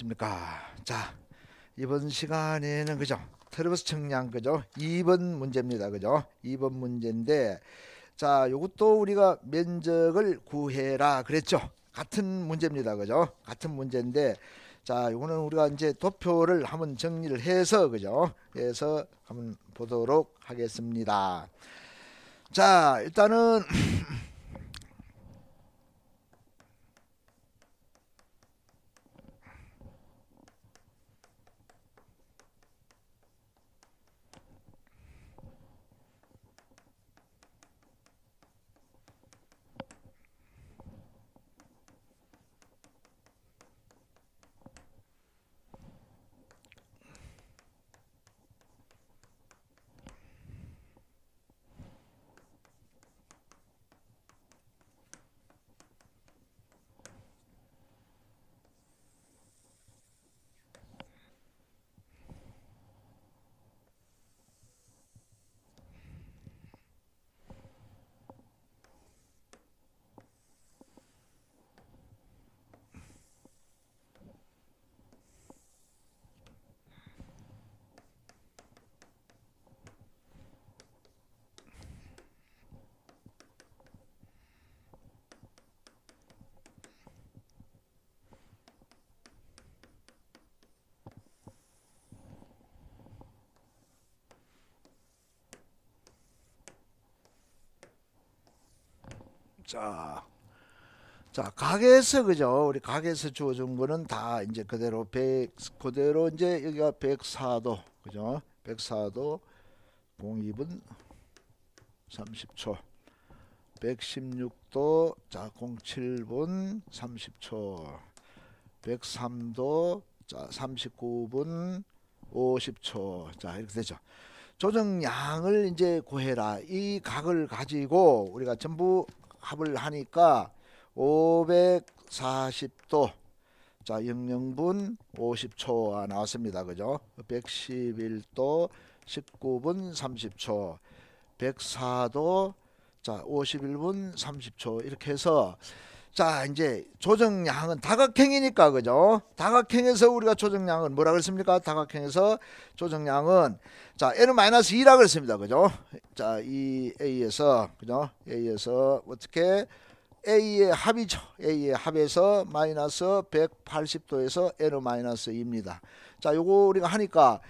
안녕하십니까. 자, 이번 시간에는 그죠? 테러버스 청량 그죠? 2번 문제입니다. 그죠? 2번 문제인데 자, 이것도 우리가 면적을 구해라 그랬죠? 같은 문제입니다. 그죠? 같은 문제인데 자, 이거는 우리가 이제 도표를 한번 정리를 해서 그죠? 해서 한번 보도록 하겠습니다. 자, 일단은 자, 자 각에서 그죠? 우리 각에서 주어준 거는 다 이제 그대로 100 그대로 이제 여기가 104도 그죠? 104도 02분 30초 116도 자 07분 30초 103도 자 39분 50초 자 이렇게 되죠. 조정량을 이제 구해라. 이 각을 가지고 우리가 전부 합을 하니까 540도 자 0명분 50초가 나왔습니다. 그죠? 111도 19분 30초 104도 자 51분 30초 이렇게 해서 자 이제 조정량은 다각형이니까 그죠 다각형에서 우리가 조정량은 뭐라 그랬습니까 다각형에서 조정량은 자 n은 마이너스 2라 그랬습니다 그죠 자이 a에서 그죠 a에서 어떻게 a의 합이죠 a의 합에서 마이너스 180도에서 n은 마이너스 2입니다 자 요거 우리가 하니까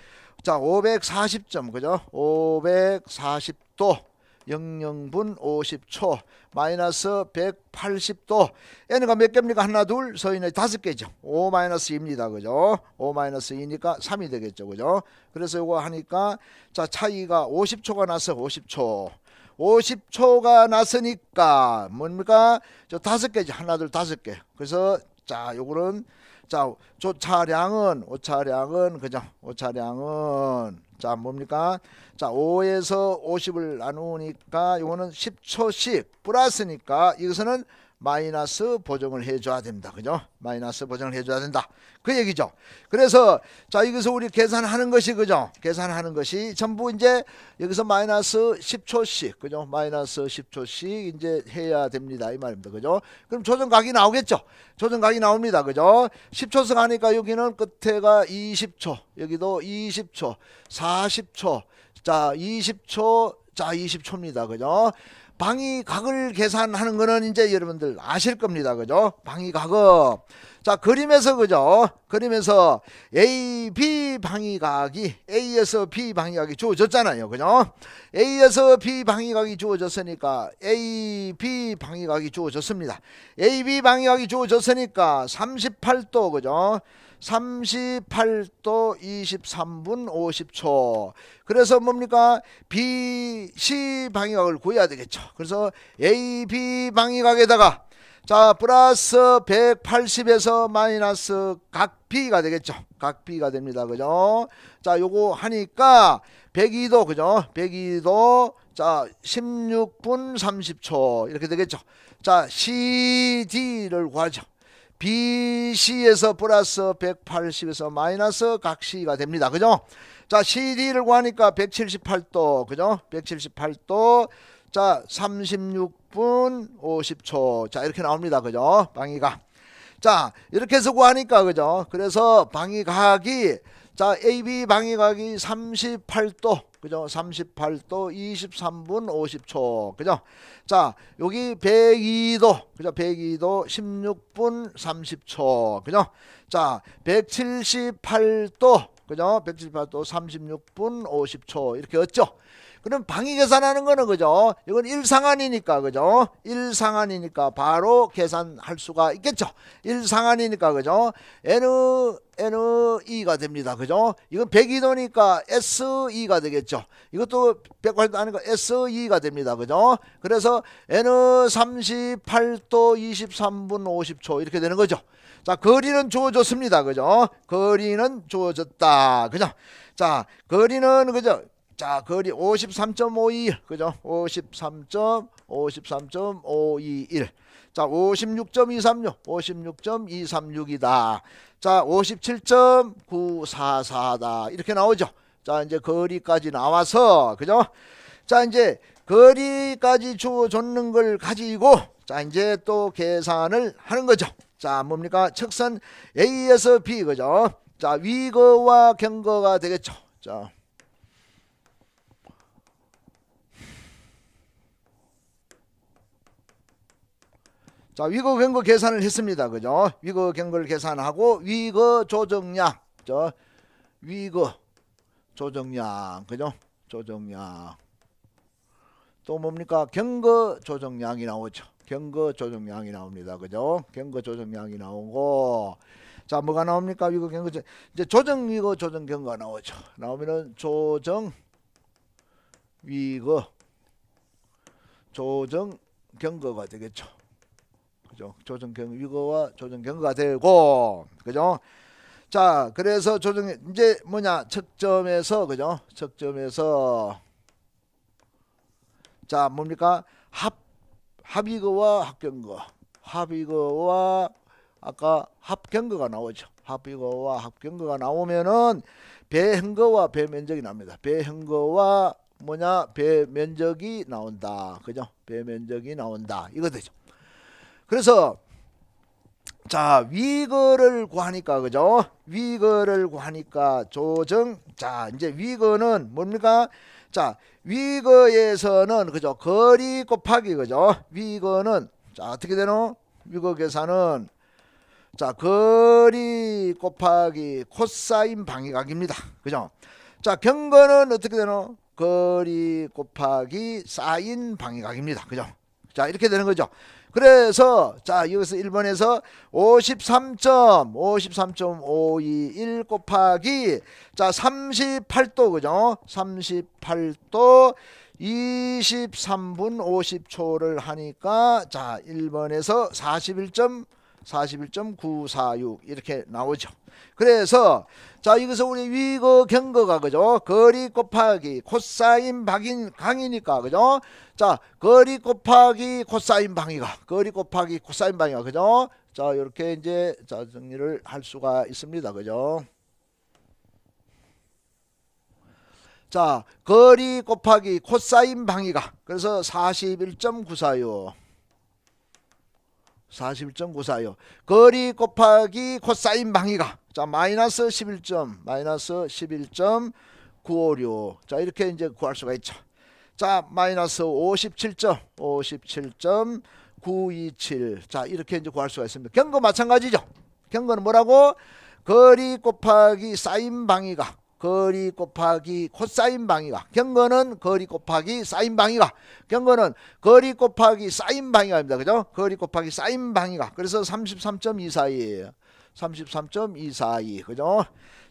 자 540점 그죠 540도 00분 50초 마이너스 180도 n가 몇 개입니까? 하나 둘 서인의 다섯 개죠. 5 마이너스 입니다 그죠? 5 마이너스 2니까 3이 되겠죠. 그죠? 그래서 이거 하니까 자 차이가 50초가 나서 50초 50초가 났으니까 뭡니까? 저 다섯 개죠. 하나 둘 다섯 개. 그래서 자 요거는 자, 저 차량은 오 차량은 그죠? 오 차량은 자, 뭡니까? 자, 5에서 50을 나누니까 이거는 10초씩 플러스니까 이것은 마이너스 보정을 해줘야 됩니다. 그죠? 마이너스 보정을 해줘야 된다. 그 얘기죠. 그래서 자 여기서 우리 계산하는 것이 그죠? 계산하는 것이 전부 이제 여기서 마이너스 10초씩 그죠? 마이너스 10초씩 이제 해야 됩니다. 이 말입니다. 그죠? 그럼 조정각이 나오겠죠? 조정각이 나옵니다. 그죠? 10초씩 하니까 여기는 끝에가 20초 여기도 20초 40초 자 20초 자 20초입니다. 그죠? 방위각을 계산하는 거는 이제 여러분들 아실 겁니다. 그죠? 방위각은 자, 그림에서 그죠? 그림에서 A, B 방위각이 A에서 B 방위각이 주어졌잖아요. 그죠? A에서 B 방위각이 주어졌으니까 A, B 방위각이 주어졌습니다. A, B 방위각이 주어졌으니까 38도 그죠? 38도 23분 50초. 그래서 뭡니까? B, C 방위각을 구해야 되겠죠. 그래서 A, B 방위각에다가 자, 플러스 180에서 마이너스 각 B가 되겠죠. 각 B가 됩니다. 그죠? 자, 요거 하니까 102도, 그죠? 102도, 자, 16분 30초. 이렇게 되겠죠. 자, CD를 구하죠. BC에서 플러스 180에서 마이너스 각시가 됩니다. 그죠? 자, CD를 구하니까 178도, 그죠? 178도, 자, 36분 50초. 자, 이렇게 나옵니다. 그죠? 방위각. 자, 이렇게 해서 구하니까, 그죠? 그래서 방위각이, 자, AB 방위각이 38도, 그죠? 38도 23분 50초. 그죠? 자, 여기 102도. 그죠? 102도 16분 30초. 그죠? 자, 178도. 그죠? 178도 36분 50초. 이렇게 얻죠 그럼 방위 계산하는 거는 그죠? 이건 일상안이니까 그죠? 일상안이니까 바로 계산할 수가 있겠죠. 일상안이니까 그죠? N NE가 됩니다. 그죠? 이건 102도니까 SE가 되겠죠. 이것도 108도 아니고 SE가 됩니다. 그죠? 그래서 N 38도 23분 50초 이렇게 되는 거죠. 자, 거리는 주어졌습니다. 그죠? 거리는 주어졌다. 그죠? 자, 거리는 그죠? 자, 거리 5 3 5 2 그죠? 53.53.521. 자, 56.236. 56.236이다. 자, 57.944다. 이렇게 나오죠. 자, 이제 거리까지 나와서 그죠? 자, 이제 거리까지 주어줬는 걸 가지고 자, 이제 또 계산을 하는 거죠. 자, 뭡니까? 척선 A에서 B 그죠? 자, 위거와 경거가 되겠죠. 자, 자, 위거 경거 계산을 했습니다. 그죠? 위거 경거를 계산하고 위거 조정량. 저 위거 조정량. 그죠? 조정량. 또 뭡니까? 경거 조정량이 나오죠. 경거 조정량이 나옵니다. 그죠? 경거 조정량이 나오고 자, 뭐가 나옵니까? 위거 경거 이제 조정 위거 조정 경거 나오죠. 나오면은 조정 위거 조정 경거가 되겠죠. 그죠? 조정 경 위거와 조정 경거가 되고 그죠? 자, 그래서 조정 이제 뭐냐? 측점에서 그죠? 측점에서 자, 뭡니까? 합 합의거와 합경거. 합의거와 아까 합경거가 나오죠. 합의거와 합경거가 나오면은 배행거와 배면적이 납니다. 배행거와 뭐냐 배면적이 나온다 그죠 배면적이 나온다 이거 되죠 그래서 자 위거를 구하니까 그죠 위거를 구하니까 조정 자 이제 위거는 뭡니까 자 위거에서는 그죠 거리 곱하기 그죠 위거는 자 어떻게 되노 위거 계산은 자 거리 곱하기 코사인 방위각입니다 그죠 자 경거는 어떻게 되노 거리 곱하기 사인 방위각입니다 그죠 자 이렇게 되는 거죠 그래서 자 여기서 1번에서 5 3 53.521 곱하기 자 38도 그죠 38도 23분 50초를 하니까 자 1번에서 4 1 41.946 이렇게 나오죠. 그래서 자 여기서 우리 위거 경거가 그죠? 거리 곱하기 코사인 방인 강이니까 그죠? 자 거리 곱하기 코사인 방이가 거리 곱하기 코사인 방이가 그죠? 자 이렇게 이제 자 정리를 할 수가 있습니다. 그죠? 자 거리 곱하기 코사인 방이가 그래서 41.946 41.94요. 거리 곱하기 코사인 방위가 자 마이너스 1 1 마이너스 11.956. 자 이렇게 이제 구할 수가 있죠. 자 마이너스 5 7 57.927. 자 이렇게 이제 구할 수가 있습니다. 경거 마찬가지죠. 경거는 뭐라고? 거리 곱하기 사인 방위가 거리 곱하기 코사인 방위가 경거는 거리 곱하기 사인 방위가 경거는 거리 곱하기 사인 방위가입니다. 그죠? 거리 곱하기 사인 방위가 그래서 33.24예요. 33.242 그죠?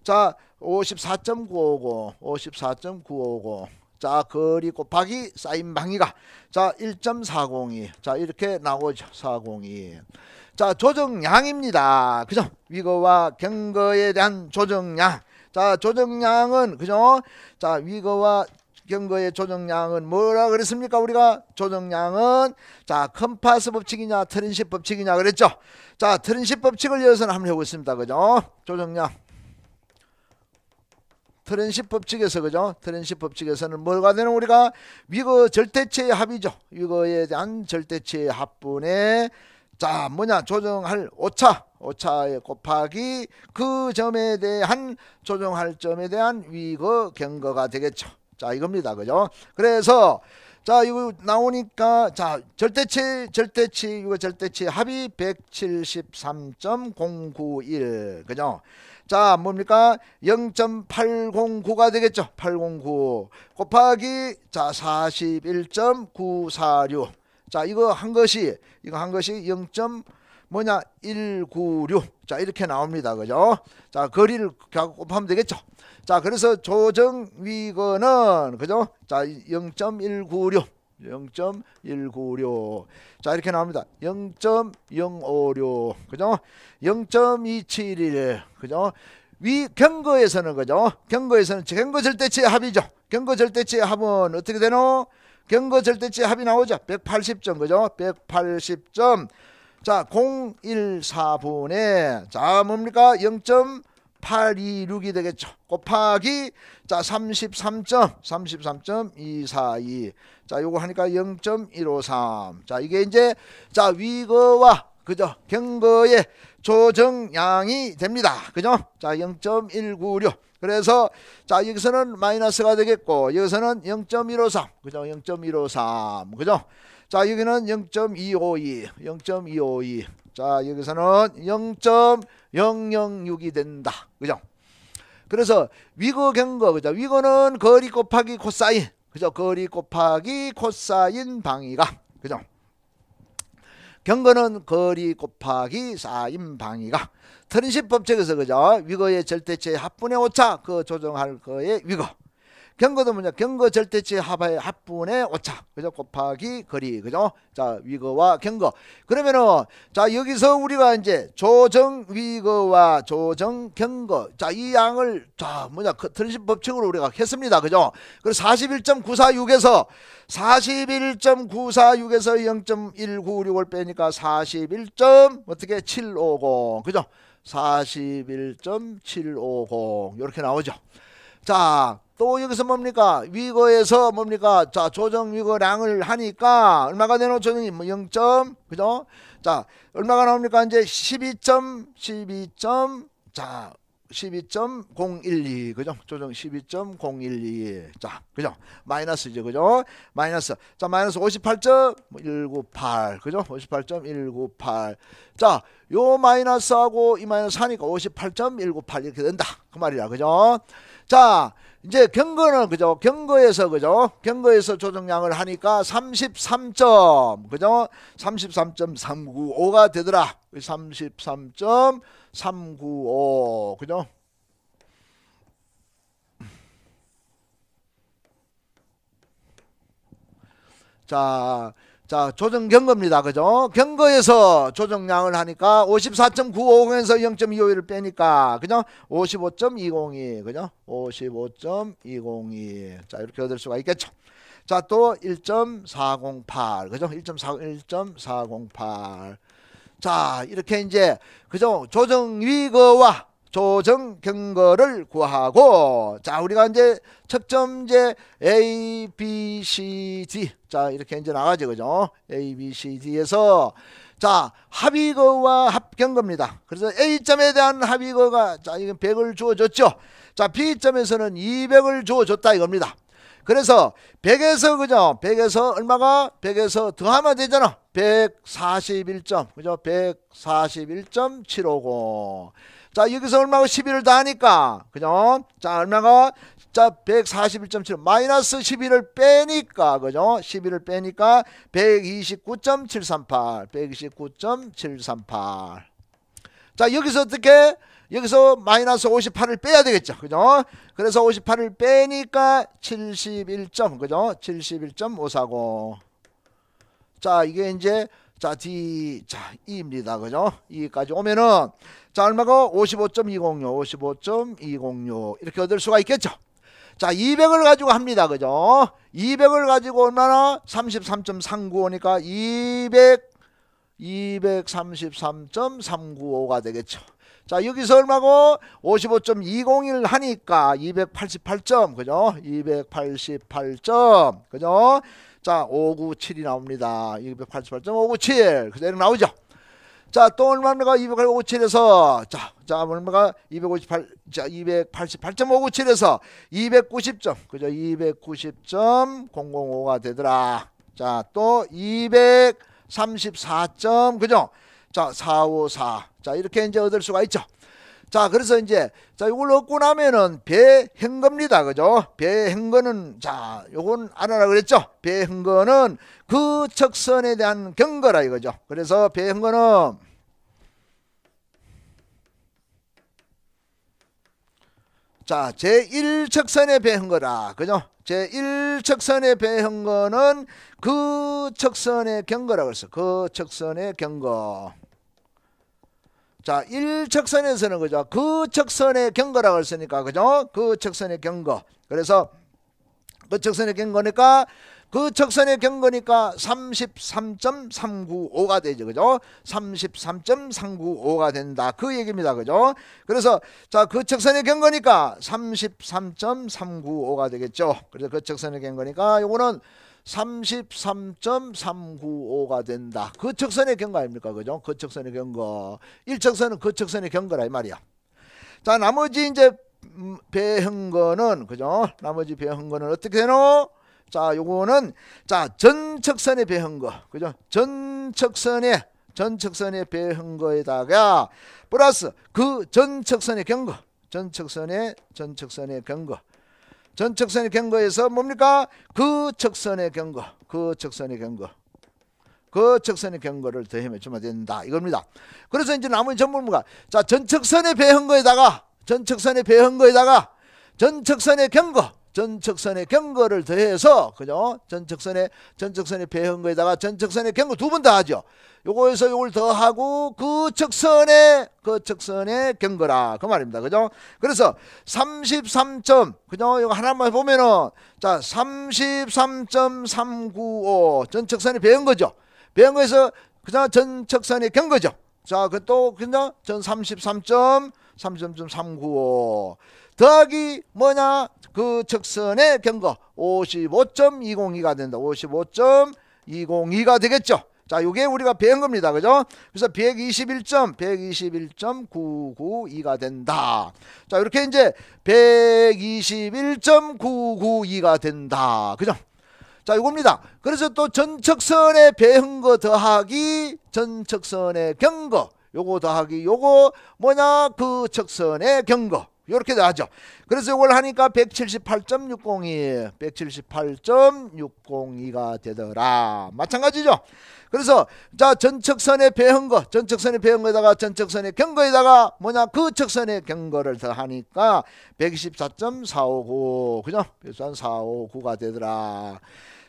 자54.950 54.950자 거리 곱하기 사인 방위가 자1.402자 이렇게 나오죠 402자 조정량입니다 그죠 위거와 경거에 대한 조정량 자, 조정량은 그죠? 자, 위거와 경거의 조정량은 뭐라 그랬습니까? 우리가 조정량은 자, 컴파스 법칙이냐, 트렌십 법칙이냐 그랬죠? 자, 트렌십 법칙을 열어서는 한번 해 보겠습니다. 그죠? 조정량 트렌십 법칙에서 그죠? 트렌십 법칙에서는 뭘가 되는 우리가 위거 절대체의 합이죠. 위거에 대한 절대체의 합분에 자 뭐냐 조정할 오차 오차의 곱하기 그 점에 대한 조정할 점에 대한 위거 경거가 되겠죠. 자 이겁니다. 그죠? 그래서 자 이거 나오니까 자 절대치 절대치 이거 절대치 합이 173.091 그죠? 자 뭡니까 0.809가 되겠죠? 809 곱하기 자41.946자 이거 한 것이 이거 한 것이 0. 뭐냐 196. 자 이렇게 나옵니다. 그죠? 자 거리를 곱하면 되겠죠. 자 그래서 조정 위거는 그죠? 자 0.196. 0.196. 자, 이렇게 나옵니다. 0.056. 그죠? 0.271. 그죠? 위 경거에서는 그죠? 경거에서는 경거 절대치 합이죠. 경거 절대치 합은 어떻게 되노? 경거 절대치 합이 나오죠. 180점. 그죠? 180점. 자, 014분에 자, 뭡니까? 0.826이 되겠죠. 곱하기 자, 33점 33.242. 자, 요거 하니까 0.153. 자, 이게 이제 자, 위거와 그죠? 경거의 조정량이 됩니다. 그죠? 자, 0.196. 그래서 자, 여기서는 마이너스가 되겠고 여기서는 0.153. 그죠? 0.153. 그죠? 자 여기는 0.252 0.252 자 여기서는 0.006이 된다 그죠 그래서 위거 경거 그죠 위거는 거리 곱하기 코사인 그죠 거리 곱하기 코사인 방위가 그죠 경거는 거리 곱하기 사인 방위가 트린십 법칙에서 그죠 위거의 절대체 합분의 오차 그 조정할 거의 위거 경거도 뭐냐? 경거 절대치 합의 합분의 오차. 그죠? 곱하기 거리. 그죠? 자, 위거와 경거. 그러면은 자, 여기서 우리가 이제 조정 위거와 조정 경거. 자, 이 양을 자, 뭐냐? 그 틀린 법칙으로 우리가 했습니다. 그죠? 그래서 41.946에서 41.946에서 0.196을 빼니까 41. 어떻게 750. 그죠? 41.750. 이렇게 나오죠. 자, 또 여기서 뭡니까? 위거에서 뭡니까? 자, 조정 위거량을 하니까 얼마가 되노? 조정이 뭐 0. 그죠? 자, 얼마가 나옵니까? 이제 12점 12점 자, 12.012 그죠? 조정 12.012 자, 그죠? 마이너스죠. 그죠? 마이너스. 자, 마이너스 58.198 뭐 그죠? 58.198 자, 요 마이너스하고 이 마이너스 하니까 58.198 이렇게 된다. 그 말이야. 그죠? 자, 이제 경거는 그죠? 경거에서 그죠? 경거에서 조정량을 하니까 33점 그죠? 33.395가 되더라. 33.395 그죠? 자, 자 조정 경거입니다 그죠 경거에서 조정량을 하니까 54.950에서 0.251을 빼니까 그죠 55.202 그죠 55.202자 이렇게 얻을 수가 있겠죠 자또1.408 그죠 1.4 1.408자 이렇게 이제 그죠 조정위거와 조정 경거를 구하고 자 우리가 이제 첫점제 A, B, C, D 자 이렇게 이제 나가죠 그죠 A, B, C, D에서 자 합의거와 합경거입니다 그래서 A점에 대한 합의거가 자 이건 100을 주어줬죠 자 B점에서는 200을 주어줬다 이겁니다 그래서 100에서 그죠? 100에서 얼마가 100에서 더하면 되잖아. 141점. 그죠? 141.750. 자, 여기서 얼마가 11을 다하니까. 그죠? 자, 얼마가 자, 141.7 마이너스 11을 빼니까. 그죠? 11을 빼니까 129.738. 129.738. 자, 여기서 어떻게 여기서 마이너스 58을 빼야 되겠죠. 그죠? 그래서 58을 빼니까 71점. 그죠? 71.540. 자, 이게 이제 자, D, 자, 2입니다. 그죠? 2까지 오면은, 자, 얼마가 55.206, 55.206. 이렇게 얻을 수가 있겠죠? 자, 200을 가지고 합니다. 그죠? 200을 가지고 얼마나? 33.395니까 200, 233.395가 되겠죠. 자 여기서 얼마고 55.201 하니까 288점 그죠 288점 그죠 자 597이 나옵니다 288.597 그대로 나오죠 자, 또 얼마입니까? 257에서 자, 자, 얼마가 258 자, 288.597에서 290점. 그죠? 290.005가 되더라. 자, 또 234점. 그죠? 자, 454. 자, 이렇게 이제 얻을 수가 있죠. 자, 그래서 이제, 자, 이걸 얻고 나면은 배행겁니다. 그죠? 배행거는, 자, 요건 알아라 그랬죠? 배행거는 그 척선에 대한 경거라 이거죠. 그래서 배행거는 자, 제1척선에 배행 거라. 그죠? 제1척선에 배행 거는 그 척선의 경거라고 했어. 그 척선의 경거. 자, 1척선에서는 그죠? 그 척선의 경거라고 했으니까 그죠? 그 척선의 경거. 그래서 그 척선의 경거니까 그 척선의 경거니까 33.395가 되죠. 그죠? 33.395가 된다. 그 얘기입니다. 그죠? 그래서 자, 그 척선의 경거니까 33.395가 되겠죠. 그래서 그 척선의 경거니까 요거는 33.395가 된다. 그 적선의 경과 아닙니까? 그죠? 그 적선의 경과 일척선은 그 적선의 경과라이 말이야. 자, 나머지 이제 음, 배형거는 그죠? 나머지 배형거는 어떻게 되노? 자, 요거는 자, 전척선의 배형거. 그죠? 전척선의 전척선의 배형거에다가 플러스 그 전척선의 경과 전척선의 전척선의 경과 전척선의 경거에서 뭡니까? 그 척선의 경거, 그 척선의 경거, 그 척선의 경거를 더해면 주면 된다 이겁니다. 그래서 이제 나머지 전문가자 전척선의 배현거에다가 전척선의 배현거에다가 전척선의 경거 전척선의 경거를 더해서 그죠? 전척선의 전척선의 배형거에다가 전척선의 경거 두번다 하죠. 요거에서 요걸 더하고 그 척선의 그 척선의 경거라 그 말입니다. 그죠? 그래서 33점 그죠? 요거 하나만 보면은 자 33.395 전척선의 배형거죠. 배형거에서 그죠? 전척선의 경거죠. 자, 그 또그죠전 33점 3.395 더하기 뭐냐? 그 적선의 경거 55.202가 된다. 55.202가 되겠죠. 자, 요게 우리가 배운 겁니다. 그죠? 그래서 121점, 121.992가 된다. 자, 이렇게 이제 121.992가 된다. 그죠? 자, 요겁니다. 그래서 또 전척선의 배응거 더하기 전척선의 경거 요거 더하기 요거 뭐냐 그 척선의 경거 이렇게 나죠. 그래서 이걸 하니까 178.602, 178.602가 되더라. 마찬가지죠. 그래서 자 전척선의 배형거, 전척선의 배형거에다가 전척선의 경거에다가 뭐냐 그 척선의 경거를 더하니까 124.459, 그죠? 1 2한4 5 9가 되더라.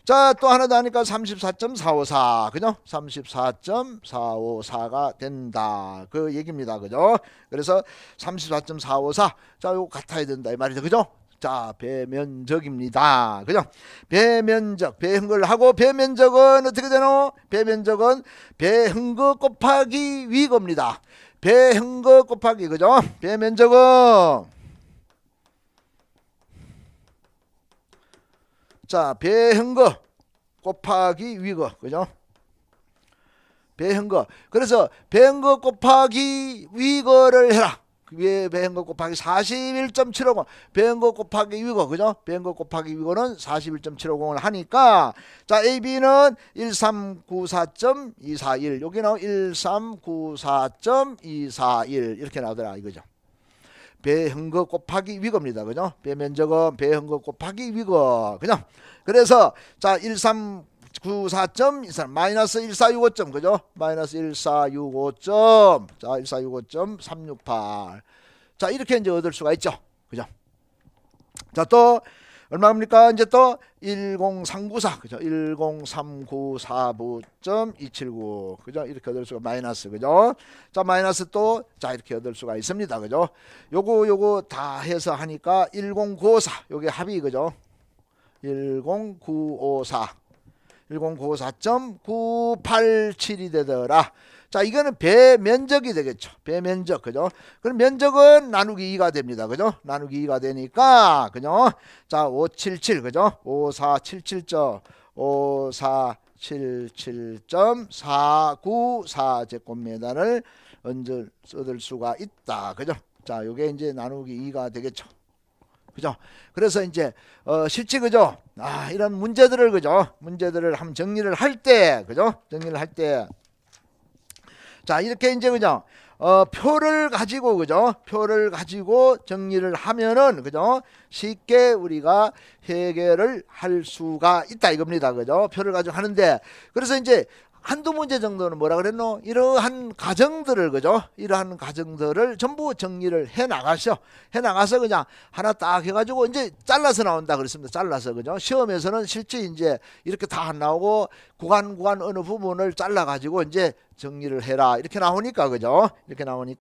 자, 또 하나 더 하니까 34.454. 그죠? 34.454가 된다. 그 얘기입니다. 그죠? 그래서 34.454. 자, 요거 같아야 된다. 이 말이죠. 그죠? 자, 배면적입니다. 그죠? 배면적, 배흥을 하고 배면적은 어떻게 되노? 배면적은 배흥거 곱하기 위겁니다. 배흥거 곱하기, 그죠? 배면적은 자, 배행거 곱하기 위거. 그죠? 배행거 그래서 배행거 곱하기 위거를 해라. 그 위에 배행거 곱하기 41.750 배행거 곱하기 위거 그죠? 배행거 곱하기 위거는 41.750을 하니까 자 AB는 1394.241 여기 나오 1394.241 이렇게 나오더라 이거죠. 배형거 곱하기 위거입니다. 그죠? 배면적은 배형거 곱하기 위거. 그죠? 그래서 자 1394점 3 마이너스 1465점 그죠? 마이너스 1465점 자 1465점 368. 자 이렇게 이제 얻을 수가 있죠. 그죠? 자또 얼마입니까? 이제 또10394 그죠? 10394.279 9 그죠? 이렇게 얻을 수가 마이너스 그죠? 자 마이너스 또 자 이렇게 얻을 수가 있습니다 그죠? 요거 요거 다 해서 하니까 10954 요게 합이 그죠? 10954 10954.987이 되더라. 자, 이거는 배 면적이 되겠죠. 배 면적. 그죠? 그럼 면적은 나누기 2가 됩니다. 그죠? 나누기 2가 되니까 그죠? 자, 577 그죠? 5477.54 77.494 제곱미터를 언제 얻을 수가 있다. 그죠? 자, 요게 이제 나누기 2가 되겠죠. 그죠? 그래서 이제 어 실제 그죠? 아, 이런 문제들을 그죠? 문제들을 한번 정리를 할 때 그죠? 정리를 할때 자, 이렇게 이제 그죠? 어, 표를 가지고 그죠? 표를 가지고 정리를 하면은 그죠? 쉽게 우리가 해결을 할 수가 있다 이겁니다. 그죠? 표를 가지고 하는데 그래서 이제 한두 문제 정도는 뭐라 그랬노? 이러한 가정들을 그죠? 이러한 가정들을 전부 정리를 해 나가셔. 해 나가서 그냥 하나 딱 해가지고 이제 잘라서 나온다 그랬습니다. 잘라서 그죠? 시험에서는 실제 이제 이렇게 다 안 나오고 구간 구간 어느 부분을 잘라가지고 이제 정리를 해라 이렇게 나오니까 그죠? 이렇게 나오니까.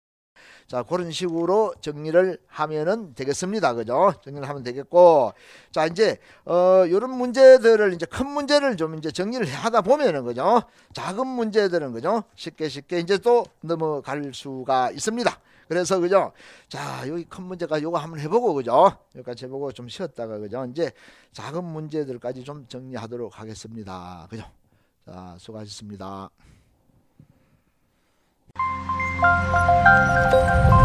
자, 그런 식으로 정리를 하면은 되겠습니다. 그죠? 정리를 하면 되겠고. 자, 이제 어 요런 문제들을 이제 큰 문제를 좀 이제 정리를 하다 보면은 그죠? 작은 문제들은 그죠? 쉽게 쉽게 이제 또 넘어갈 수가 있습니다. 그래서 그죠? 자, 여기 큰 문제가 요거 한번 해 보고 그죠? 여기까지 해 보고 좀 쉬었다가 그죠? 이제 작은 문제들까지 좀 정리하도록 하겠습니다. 그죠? 자, 수고하셨습니다. Thank you.